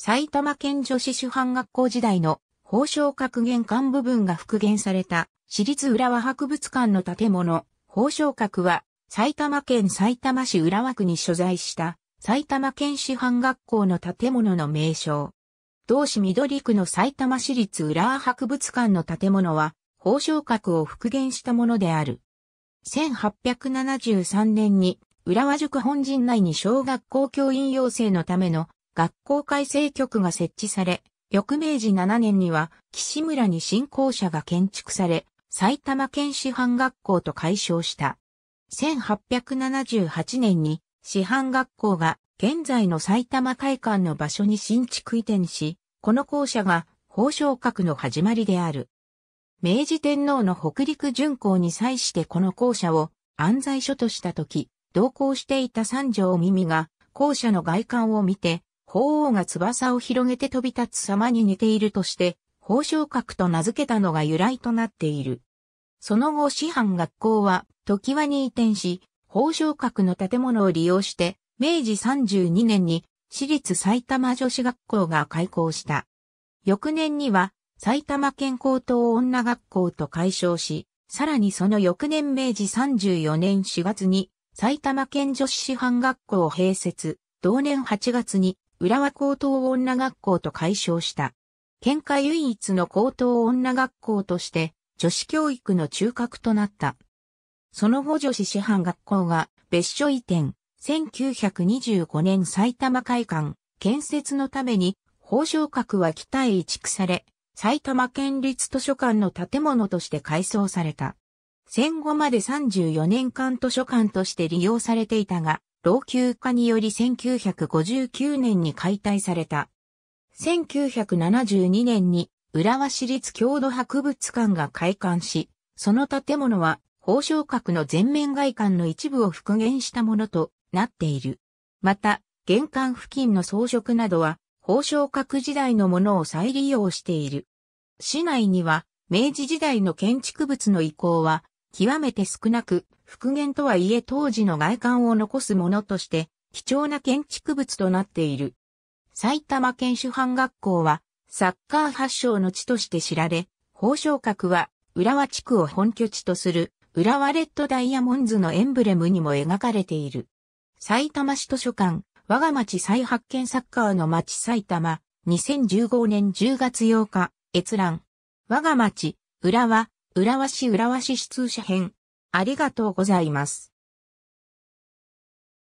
埼玉県女子主犯学校時代の報奨格玄関部分が復元された私立浦和博物館の建物、報奨格は埼玉県埼玉市浦和区に所在した埼玉県師範学校の建物の名称。同市緑区の埼玉市立浦和博物館の建物は、報奨閣を復元したものである。1873年に、浦和塾本陣内に小学校教員養成のための学校改正局が設置され、翌明治7年には、岸村に新校舎が建築され、埼玉県師範学校と改称した。1878年に、師範学校が、現在の埼玉会館の場所に新築移転し、この校舎が、宝生閣の始まりである。明治天皇の北陸巡行に際してこの校舎を安在所とした時、同行していた三条耳が、校舎の外観を見て、法凰が翼を広げて飛び立つ様に似ているとして、法昇閣と名付けたのが由来となっている。その後師範学校は、時和に移転し、法昇閣の建物を利用して、明治32年に私立埼玉女子学校が開校した。翌年には埼玉県高等女学校と改称し、さらにその翌年明治34年4月に埼玉県女子師範学校を併設、同年8月に浦和高等女学校と改称した。県下唯一の高等女学校として、女子教育の中核となった。その後女子師範学校が別所移転、1925年埼玉会館建設のために、法上閣は北へ移築され、埼玉県立図書館の建物として改装された。戦後まで34年間図書館として利用されていたが、老朽化により1959年に解体された。1972年に浦和市立郷土博物館が開館し、その建物は宝生閣の全面外観の一部を復元したものとなっている。また、玄関付近の装飾などは宝生閣時代のものを再利用している。市内には明治時代の建築物の移行は極めて少なく、復元とはいえ当時の外観を残すものとして、貴重な建築物となっている。埼玉県主犯学校は、サッカー発祥の地として知られ、宝生閣は、浦和地区を本拠地とする、浦和レッドダイヤモンズのエンブレムにも描かれている。埼玉市図書館、我が町再発見サッカーの町埼玉、2015年10月8日、閲覧。我が町、浦和、浦和市浦和市出通編。ありがとうございます。